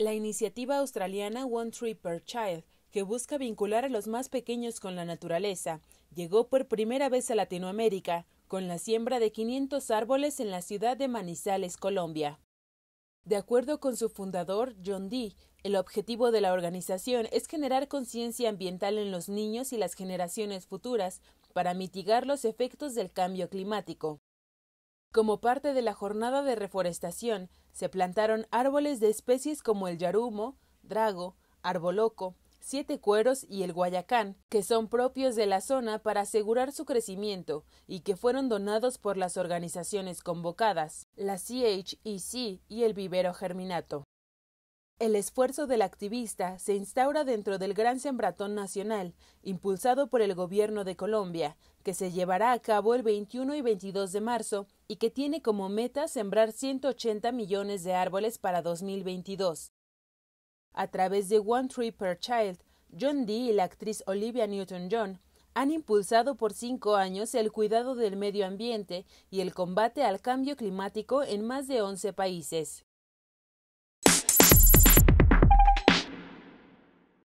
La iniciativa australiana One Tree per Child, que busca vincular a los más pequeños con la naturaleza, llegó por primera vez a Latinoamérica con la siembra de 500 árboles en la ciudad de Manizales, Colombia. De acuerdo con su fundador, John Dee, el objetivo de la organización es generar conciencia ambiental en los niños y las generaciones futuras para mitigar los efectos del cambio climático. Como parte de la jornada de reforestación, se plantaron árboles de especies como el yarumo, drago, arboloco, siete cueros y el guayacán, que son propios de la zona para asegurar su crecimiento y que fueron donados por las organizaciones convocadas, la CHEC y el vivero germinato. El esfuerzo del activista se instaura dentro del Gran Sembratón Nacional, impulsado por el Gobierno de Colombia, que se llevará a cabo el 21 y 22 de marzo y que tiene como meta sembrar 180 millones de árboles para 2022. A través de One Tree Per Child, John Dee y la actriz Olivia Newton-John han impulsado por cinco años el cuidado del medio ambiente y el combate al cambio climático en más de 11 países.